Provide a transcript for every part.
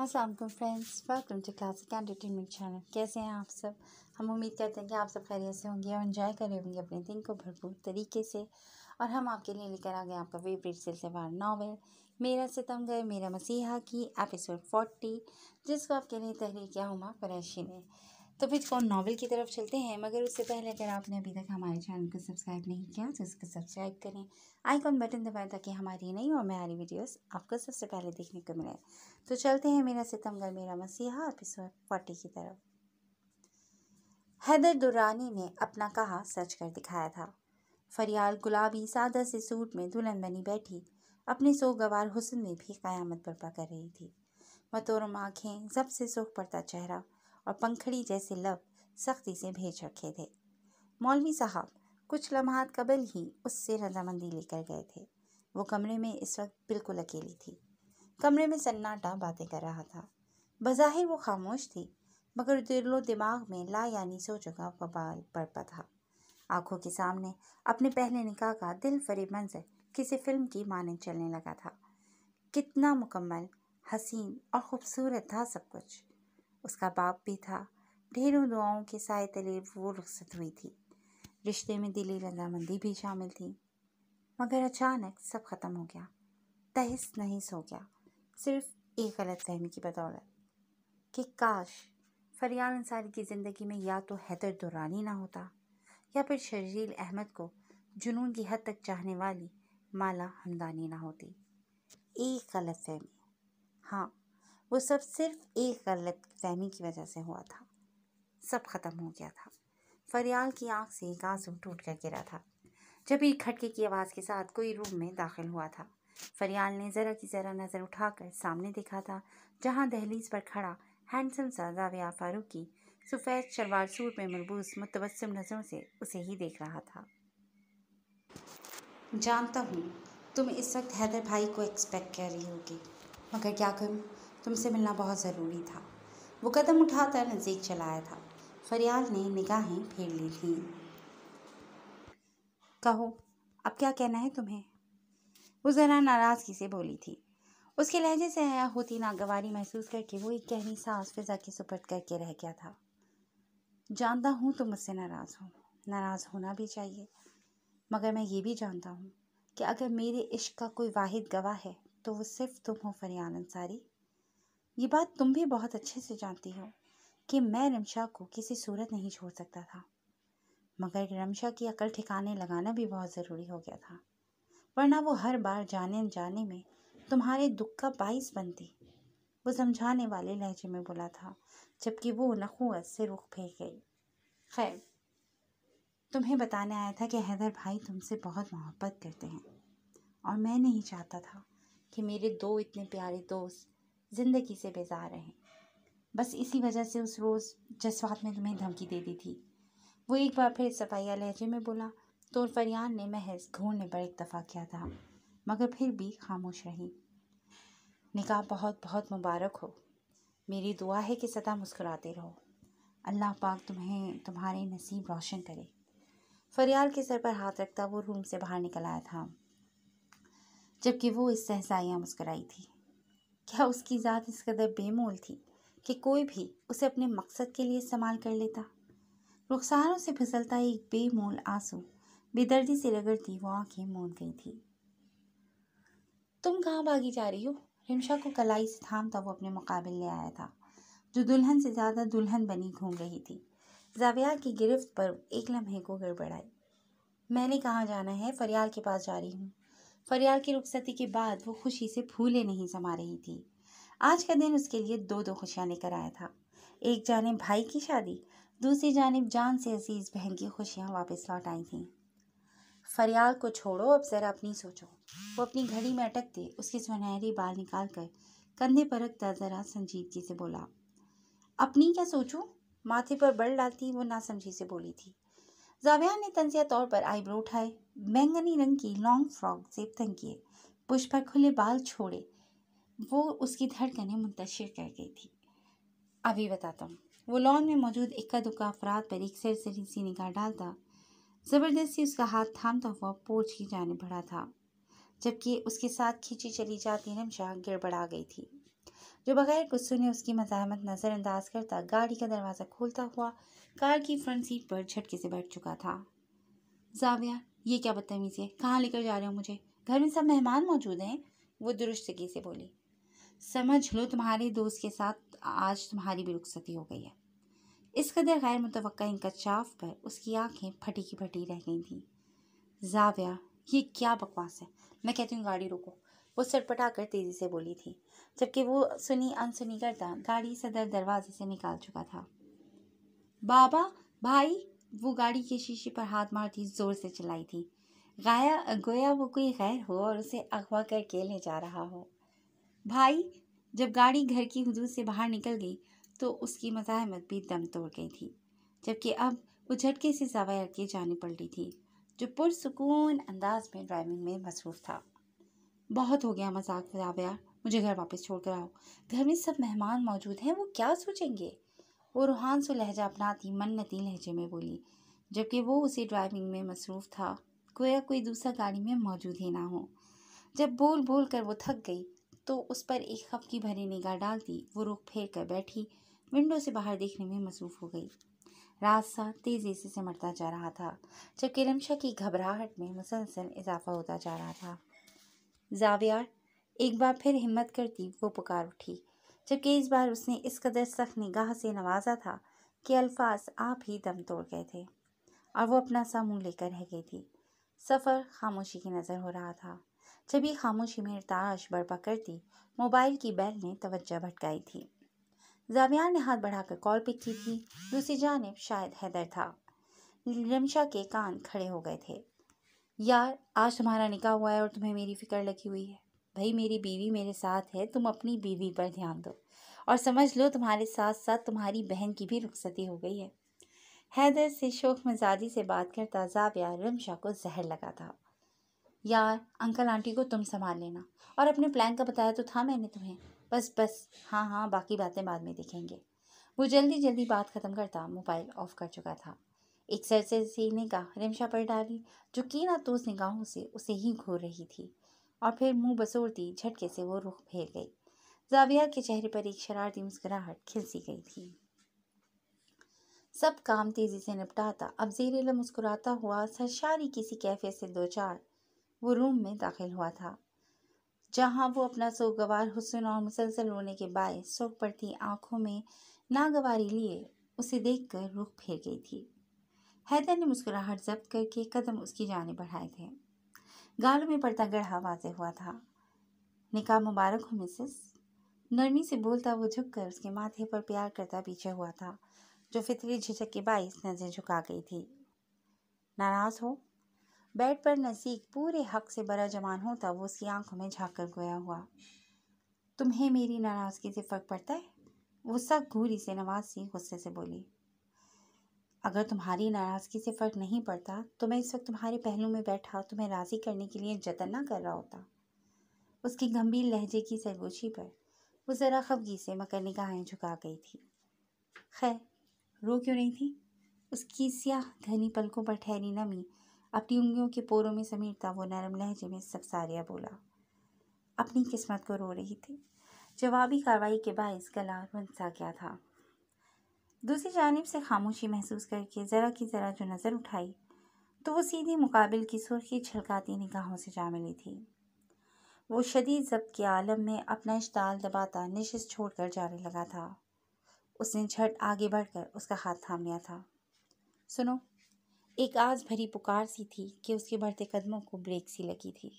Aslam friends welcome to classic entertainment channel कैसे हैं आप सब हम उम्मीद करते हैं कि आप सब खैरियत से होंगे और इन्जॉय कर रहे होंगे अपने दिन को भरपूर तरीके से और हम आपके लिए लेकर आ गए आपका फेवरेट सिलसिलेवार नावल मेरा सितम गए मेरा मसीहा की एपिसोड फोर्टी जिसको आपके लिए तहरीर किया हुमा कुरैशी ने तो फिर कौन नावल की तरफ चलते हैं मगर उससे पहले अगर आपने अभी तक हमारे चैनल को सब्सक्राइब नहीं किया तो इसको सब्सक्राइब करें आइकॉन बटन दबाएं ताकि हमारी नई और मेरी वीडियोस आपको सबसे पहले देखने को मिले तो चलते हैं मेरा सितमगर मेरा मसीहा एपिसोड फोर्टी की तरफ हैदर दुरानी ने अपना कहा सच कर दिखाया था फरियाल गुलाबी सादा से सूट में दुल्हन बनी बैठी अपने सोगवार हुसन में भी कयामत बर्पा कर रही थी मतोरम आँखें जब से पड़ता चेहरा और पंखड़ी जैसे लब सख्ती से भेज रखे थे मौलवी साहब कुछ लम्हात कबल ही उससे रजामंदी लेकर गए थे वो कमरे में इस वक्त बिल्कुल अकेली थी कमरे में सन्नाटा बातें कर रहा था बज़ाहिर वो खामोश थी मगर दिलो दिमाग में ला यानी सो चुका वबाल बरपा था आंखों के सामने अपने पहले निकाह का दिल फरी मंजर किसी फिल्म की माने चलने लगा था कितना मुकम्मल हसीन और ख़ूबसूरत था सब कुछ उसका बाप भी था ढेरों दुआओं के साय तले वो रुखसत हुई थी रिश्ते में दिली रजामंदी भी शामिल थी मगर अचानक सब ख़त्म हो गया तहस नहीं हो गया सिर्फ एक गलत फहमी की बदौलत कि काश फरियाल अंसारी की ज़िंदगी में या तो हैदर दुरानी ना होता या फिर शर्जील अहमद को जुनून की हद तक चाहने वाली माला हमदानी ना होती एक गलत फहमी हाँ वो सब सिर्फ एक गलत फहमी की वजह से हुआ था सब ख़त्म हो गया था फरियाल की आंख से एक आंसू टूट कर गिरा था जब एक खटके की आवाज़ के साथ कोई रूम में दाखिल हुआ था फरियाल ने ज़रा की ज़रा नज़र उठाकर सामने देखा था जहाँ दहलीज पर खड़ा हैंडसम सा जाविया फारूकी सफ़ेद शलवार सूट में मलबूस मुतबसम नज़रों से उसे ही देख रहा था जानता हूँ तुम इस वक्त हैदर भाई को एक्सपेक्ट कर रही होगी मगर क्या करूँ तुमसे मिलना बहुत ज़रूरी था वो कदम उठाकर नज़दीक चलाया था फरियाल ने निगाहें फेर ली थी कहो अब क्या कहना है तुम्हें वो ज़रा नाराज़गी से बोली थी उसके लहजे से आया होती नागवारी महसूस करके वो एक गहरी सांस फिजा के सुपर्द करके रह गया था जानता हूँ तुम मुझसे नाराज़ हो नाराज़ होना भी चाहिए मगर मैं ये भी जानता हूँ कि अगर मेरे इश्क का कोई वाहिद गवाह है तो वो सिर्फ तुम हो फरियान अंसारी ये बात तुम भी बहुत अच्छे से जानती हो कि मैं रमशा को किसी सूरत नहीं छोड़ सकता था मगर रमशा की अकल ठिकाने लगाना भी बहुत ज़रूरी हो गया था वरना वो हर बार जाने जाने में तुम्हारे दुख का बाइस बनती वो समझाने वाले लहजे में बोला था जबकि वो नखुअत से रुख फेंक गई खैर तुम्हें बताने आया था कि हैदर भाई तुमसे बहुत मोहब्बत करते हैं और मैं नहीं चाहता था कि मेरे दो इतने प्यारे दोस्त ज़िंदगी से बेजार रहें बस इसी वजह से उस रोज़ जसवात ने तुम्हें धमकी दे दी थी वो एक बार फिर सफाया लहजे में बोला तो फरियान ने महज घूरने पर इतफ़ा किया था मगर फिर भी खामोश रही निकाह बहुत बहुत मुबारक हो मेरी दुआ है कि सदा मुस्कुराते रहो अल्लाह पाक तुम्हें तुम्हारे नसीब रोशन करे फरियाल के सर पर हाथ रखता वो रूम से बाहर निकल आया था जबकि वो इस सहसाइयाँ मुस्कराई थी क्या उसकी ज़ात इस कदर बेमोल थी कि कोई भी उसे अपने मकसद के लिए इस्तेमाल कर लेता रुखसारों से फिसलता एक बेमोल आंसू बेदर्दी से रगड़ती वो आंखें मूंद गई थी तुम कहाँ भागी जा रही हो रिमशा को कलाई से थामता वो अपने मुकाबले ले आया था जो दुल्हन से ज़्यादा दुल्हन बनी घूम रही थी जाविया की गिरफ्त पर एक लम्हे को गड़बड़ाई मैंने कहाँ जाना है फरियाल के पास जा रही हूँ फरियाल की रुखसती के बाद वो खुशी से फूले नहीं समा रही थी आज का दिन उसके लिए दो दो खुशियाँ लेकर आया था एक जानब भाई की शादी दूसरी जानब जान से अजीज़ बहन की खुशियाँ वापस लौट आई थीं फरियाल को छोड़ो अब ज़रा अपनी सोचो वो अपनी घड़ी में अटकते उसके सुनहरी बाल निकाल कर कंधे पर रखता ज़रा संजीदगी से बोला अपनी क्या सोचूं माथे पर बल डालती वो नासमझी से बोली थी जावियान ने तंजिया तौर पर आईब्रो उठाए बैंगनी रंग की लॉन्ग फ्रॉक जेब तंग किए पुश पर खुले बाल छोड़े वो उसकी धड़कने मुंतशिर कर गई थी अभी बताता हूँ वो लॉन में मौजूद इक्का दुक्का अफराद पर एक सिर सरी सी निगाह डालता ज़बरदस्ती उसका हाथ थामता हुआ पोर्च की जाने बढ़ा था जबकि उसके साथ खींची चली जाती रमशा गिड़बड़ा गई थी जो बगैर कुछ सुने उसकी मजामत नज़रअंदाज करता गाड़ी का दरवाज़ा खोलता हुआ कार की फ्रंट सीट पर झटके से बैठ चुका था जाविया ये क्या बदतमीज़ी है कहाँ लेकर जा रहे हो मुझे घर में सब मेहमान मौजूद हैं वो दुरुस्तगी से बोली समझ लो तुम्हारे दोस्त के साथ आज तुम्हारी भी रुखसती हो गई है इस कदर गैर मुतव इंकशाफ पर उसकी आंखें फटी की फटी रह गई थी जाविया ये क्या बकवास है मैं कहती हूँ गाड़ी रोको वो सटपटा कर तेज़ी से बोली थी जबकि वो सुनी अनसुनी करता गाड़ी सदर दरवाजे से निकाल चुका था बाबा भाई वो गाड़ी के शीशे पर हाथ मारती ज़ोर से चलाई थी गाया गोया वो कोई गैर हो और उसे अगवा करके ले जा रहा हो भाई जब गाड़ी घर की हदूद से बाहर निकल गई तो उसकी मज़ाहमत भी दम तोड़ गई थी जबकि अब वो झटके से जवायर के जानी पड़ रही थी जो पुरसकून अंदाज में ड्राइविंग में मसरूफ़ था बहुत हो गया मजाक रावया मुझे घर वापस छोड़ कर आओ घर में सब मेहमान मौजूद हैं वो क्या सोचेंगे वो रूहान सो लहजा अपनाती मन्नती लहजे में बोली जबकि वो उसी ड्राइविंग में मसरूफ़ था या कोई दूसरा गाड़ी में मौजूद ही ना हो जब बोल बोल कर वो थक गई तो उस पर एक खपकी भरी निगाह डाल दी वो रुख फेर कर बैठी विंडो से बाहर देखने में मसरूफ़ हो गई रास्ता तेज़ी से सिमटता जा रहा था जबकि रिमशा की घबराहट में मुसलसल इजाफा होता जा रहा था जावियार एक बार फिर हिम्मत करती वो पुकार उठी जबकि इस बार उसने इस कदर सख्त निगाह से नवाजा था कि अल्फाज आप ही दम तोड़ गए थे और वो अपना सा मुँह लेकर रह गई थी सफ़र खामोशी की नज़र हो रहा था जब ही खामोशी में ताश बड़पा करती मोबाइल की बैल ने तवज्जा भटकाई थी जावियान ने हाथ बढ़ाकर कॉल पिक की थी दूसरी जानब शायद हैदर था रमशा के कान खड़े हो गए थे यार आज तुम्हारा निकाह हुआ है और तुम्हें मेरी फ़िक्र लगी हुई है भाई मेरी बीवी मेरे साथ है तुम अपनी बीवी पर ध्यान दो और समझ लो तुम्हारे साथ साथ तुम्हारी बहन की भी रुखसती हो गई है हैदर से शोक मजाजी से बात करता जाविया रमशा को जहर लगा था यार अंकल आंटी को तुम संभाल लेना और अपने प्लान का बताया तो था मैंने तुम्हें बस बस हाँ हाँ बाकी बातें बाद में देखेंगे वो जल्दी जल्दी बात ख़त्म करता मोबाइल ऑफ कर चुका था एक सर से ही निगाह रिमशा पर डाली जो कीना तो निगाहों से उसे ही घूर रही थी और फिर मुंह बसोरती झटके से वो रुख फेर गई जाविया के चेहरे पर एक शरारती मुस्कुराहट खिलसी गई थी सब काम तेज़ी से निपटाता अब जेर मुस्कुराता हुआ सरशारी किसी कैफे से दो चार वो रूम में दाखिल हुआ था जहां वो अपना सोगवार हुसन और मुसलसल रोने के बाय सोख पड़ती आँखों आंखों में नागवारी लिए उसे देखकर रुख फेर गई थी हैदर ने मुस्कुराहट जब्त करके कदम उसकी जाने बढ़ाए थे गालों में पड़ता गढ़ा वाजे हुआ था निकाह मुबारक हो मिसेस नरमी से बोलता वो झुककर उसके माथे पर प्यार करता पीछे हुआ था जो फितरी झिझक के बाईस नज़र झुका गई थी नाराज़ हो बेड पर नज़ीक पूरे हक से बड़ा जवान होता वो उसकी आंखों में झाक कर गोया हुआ तुम्हें मेरी नाराज़गी से फ़र्क पड़ता है वो गुस्सा घूरी से नवाज सिंह गुस्से से बोली अगर तुम्हारी नाराज़गी से फ़र्क नहीं पड़ता तो मैं इस वक्त तुम्हारे पहलू में बैठा तुम्हें राज़ी करने के लिए जतन ना कर रहा होता उसकी गंभीर लहजे की सरगोशी पर वो ज़रा खफगी से मकर निगाहें झुका गई थी खैर रो क्यों नहीं थी उसकी स्याह घनी पलकों पर ठहरी नमी अपनी उंगलियों के पोरों में समीरता वो नरम लहजे में सफसारिया बोला अपनी किस्मत को रो रही थी जवाबी कार्रवाई के बायस गला रुनसा गया था दूसरी जानब से खामोशी महसूस करके ज़रा की ज़रा जो नज़र उठाई तो वो सीधे मुकाबिल की सुर्खी छलकाती निगाहों से जा मिली थी वो शदीद जब्त के आलम में अपना इश्ताल दबाता नशस्त छोड़कर जाने लगा था उसने झट आगे बढ़कर उसका हाथ थाम लिया था सुनो एक आज भरी पुकार सी थी कि उसके बढ़ते कदमों को ब्रेक सी लगी थी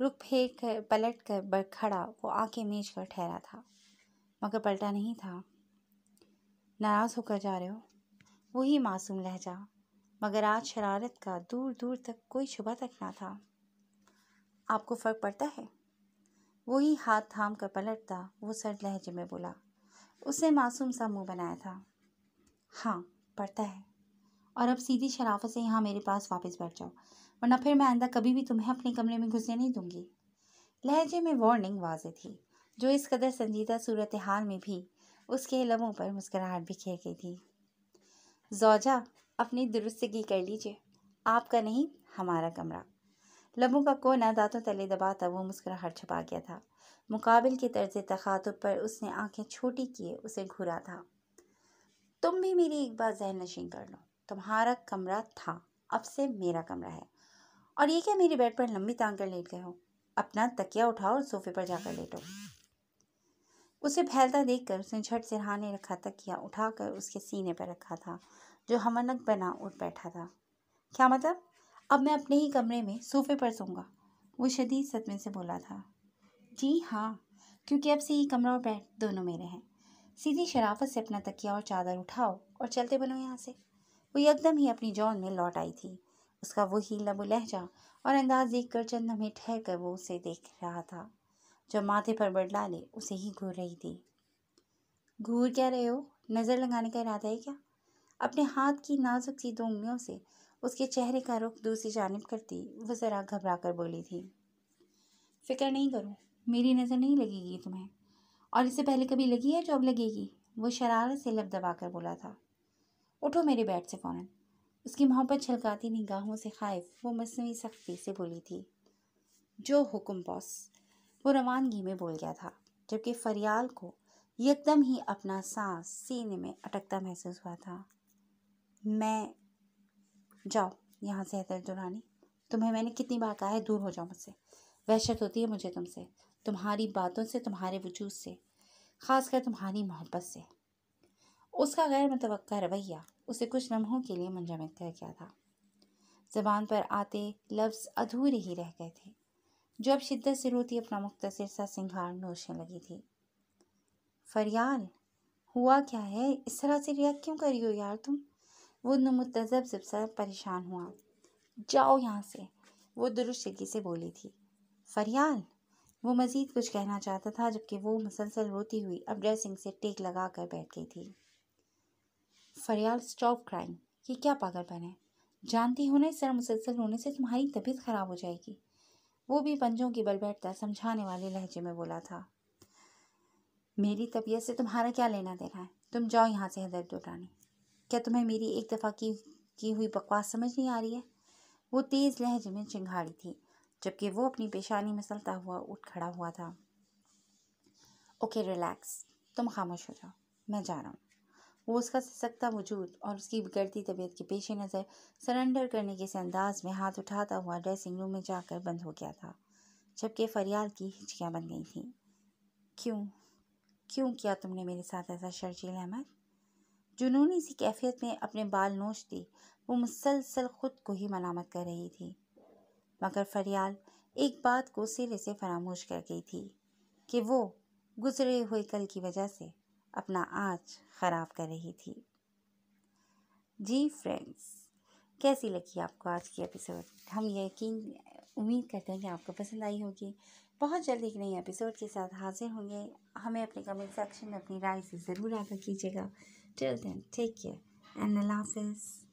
रुख फेर कर पलट कर बर खड़ा वो आंखें मेज कर ठहरा था मगर पलटा नहीं था नाराज़ होकर जा रहे हो वही मासूम लहजा मगर आज शरारत का दूर दूर तक कोई शुबा तक ना था आपको फ़र्क पड़ता है वही हाथ थाम कर पलटता वो सर लहजे में बोला उसने मासूम सा मुंह बनाया था हाँ पड़ता है और अब सीधी शराफत से यहाँ मेरे पास वापस बैठ जाओ वरना फिर मैं आंदा कभी भी तुम्हें अपने कमरे में घुसने नहीं दूंगी लहजे में वार्निंग वाज थी जो इस कदर संजीदा सूरत हाल में भी उसके लबों पर मुस्कराहट भी खेल गई थी जोजा अपनी दुरुस्तगी कर लीजिए आपका नहीं हमारा कमरा लबों का कोना दांतों तले दबाता वो मुस्कुराहट छपा गया था मुकाबिल के तर्ज तखातुब पर उसने आंखें छोटी किए उसे घूरा था तुम भी मेरी एक बार जहन नशीन कर लो तुम्हारा कमरा था अब से मेरा कमरा है और ये क्या मेरे बेड पर लंबी तांग कर लेट गए हो अपना तकिया उठाओ और सोफे पर जाकर लेटो उसे फैलता देखकर उसने झट सिरहाने रखा तकिया उठाकर उसके सीने पर रखा था जो हमनक बना उठ बैठा था क्या मतलब अब मैं अपने ही कमरे में सोफे पर सोऊंगा वो शदीद सदमे से बोला था जी हाँ क्योंकि अब से ये कमरा और बेड दोनों मेरे हैं सीधी शराफत से अपना तकिया और चादर उठाओ और चलते बनो यहाँ से वो यकदम ही अपनी जौन में लौट आई थी उसका वही लबो लहजा और अंदाज देख कर चंद हमें ठहर कर वो उसे देख रहा था जो माथे पर बदला ले उसे ही घूर रही थी घूर क्या रहे हो नज़र लगाने का इरादा है क्या अपने हाथ की नाजुक सी दो उंगलियों से उसके चेहरे का रुख दूसरी जानब करती वो ज़रा घबरा कर बोली थी फिक्र नहीं करो मेरी नज़र नहीं लगेगी तुम्हें और इससे पहले कभी लगी है जो अब लगेगी वो शरारत से लब दबा कर बोला था उठो मेरे बेड से फ़ौरन उसकी मोहब्बत छलकाती निगाहों से खाइफ वो मसनवी सख्ती से बोली थी जो हुक्म बॉस वो रवानगी में बोल गया था जबकि फरियाल को यकदम ही अपना सांस सीने में अटकता महसूस हुआ था मैं जाओ यहाँ से हैदर दुरानी तुम्हें मैंने कितनी बार कहा है दूर हो जाओ मुझसे वहशत होती है मुझे तुमसे तुम्हारी बातों से तुम्हारे वजूद से खासकर तुम्हारी मोहब्बत से उसका गैर मुतव रवैया उसे कुछ लम्हों के लिए मंजमद कर गया था जबान पर आते लफ्ज़ अधूरे ही रह गए थे जो अब शिद्दत से रोती अपना मुख्तर सा सिंगार नोचने लगी थी फरियाल हुआ क्या है इस तरह से रिएक्ट क्यों करी हो यार तुम वो जब जिबसा परेशान हुआ जाओ यहाँ से वो दुरुस्तगी से बोली थी फरियाल वो मज़ीद कुछ कहना चाहता था जबकि वो मुसलसल रोती हुई अब ड्रेसिंग से टेक लगा कर बैठ गई थी फरियाल स्टॉप क्राइम ये क्या पागलपन है जानती हो ना इस तरह मुसलसल होने से तुम्हारी तबीयत खराब हो जाएगी वो भी पंजों की बल बैठता समझाने वाले लहजे में बोला था मेरी तबीयत से तुम्हारा क्या लेना देना है तुम जाओ यहाँ से हदर्द उठाने क्या तुम्हें मेरी एक दफ़ा की की हुई बकवास समझ नहीं आ रही है वो तेज़ लहजे में चिंगाड़ी थी जबकि वो अपनी पेशानी में सलता हुआ उठ खड़ा हुआ था ओके रिलैक्स तुम खामोश हो जाओ मैं जा रहा हूँ वो उसका सिसकता वजूद और उसकी बिगड़ती तबीयत के पेश नज़र सरेंडर करने के अंदाज में हाथ उठाता हुआ ड्रेसिंग रूम में जाकर बंद हो गया था जबकि फरियाल की हिचकियाँ बन गई थी क्यों क्यों किया तुमने मेरे साथ ऐसा शर्जील अहमद जुनूनी सी कैफियत में अपने बाल नोच दी वो मुसलसल ख़ुद को ही मलामत कर रही थी मगर फरियाल एक बात को सिरे से फरामोश कर गई थी कि वो गुजरे हुए कल की वजह से अपना आज ख़राब कर रही थी जी फ्रेंड्स कैसी लगी आपको आज की एपिसोड हम यकीन उम्मीद करते हैं कि आपको पसंद आई होगी बहुत जल्दी एक नई एपिसोड के साथ हाजिर होंगे हमें अपने कमेंट सेक्शन में अपनी राय से ज़रूर आगा कीजिएगा till then take care and अल्लाह हाफिज़